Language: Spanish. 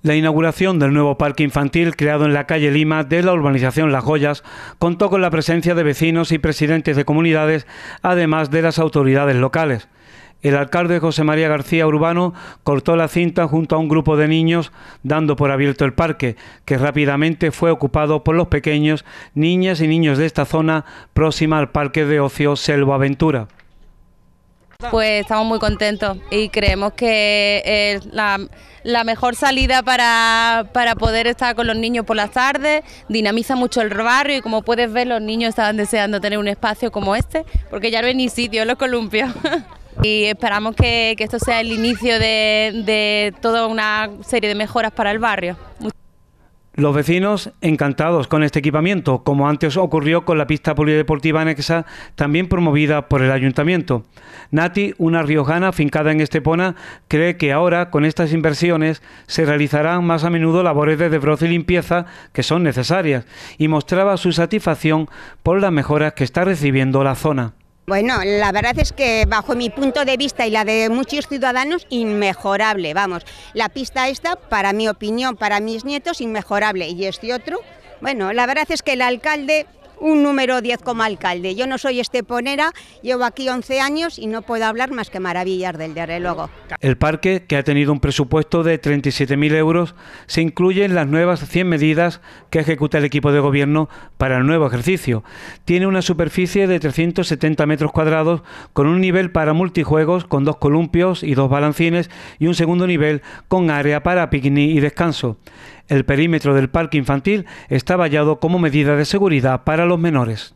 La inauguración del nuevo parque infantil creado en la calle Lima de la urbanización Las Joyas contó con la presencia de vecinos y presidentes de comunidades, además de las autoridades locales. El alcalde José María García Urbano cortó la cinta junto a un grupo de niños, dando por abierto el parque, que rápidamente fue ocupado por los pequeños, niñas y niños de esta zona próxima al parque de ocio Selva Aventura. Pues estamos muy contentos y creemos que es la, mejor salida para, poder estar con los niños por las tardes, dinamiza mucho el barrio y como puedes ver los niños estaban deseando tener un espacio como este, porque ya no hay ni sitio en los columpios. Y esperamos que, esto sea el inicio de, de toda una serie de mejoras para el barrio. Los vecinos encantados con este equipamiento, como antes ocurrió con la pista polideportiva anexa, también promovida por el ayuntamiento. Nati, una riojana fincada en Estepona, cree que ahora, con estas inversiones, se realizarán más a menudo labores de desbroce y limpieza que son necesarias, y mostraba su satisfacción por las mejoras que está recibiendo la zona. Bueno, la verdad es que bajo mi punto de vista y la de muchos ciudadanos, inmejorable, vamos. La pista esta, para mi opinión, para mis nietos, inmejorable. Y este otro, bueno, la verdad es que el alcalde un número 10 como alcalde. Yo no soy esteponera, llevo aquí 11 años y no puedo hablar más que maravillas del de El parque, que ha tenido un presupuesto de 37.000 euros, se incluye en las nuevas 100 medidas que ejecuta el equipo de gobierno para el nuevo ejercicio. Tiene una superficie de 370 metros cuadrados con un nivel para multijuegos con dos columpios y dos balancines y un segundo nivel con área para picnic y descanso. El perímetro del parque infantil está vallado como medida de seguridad para los menores.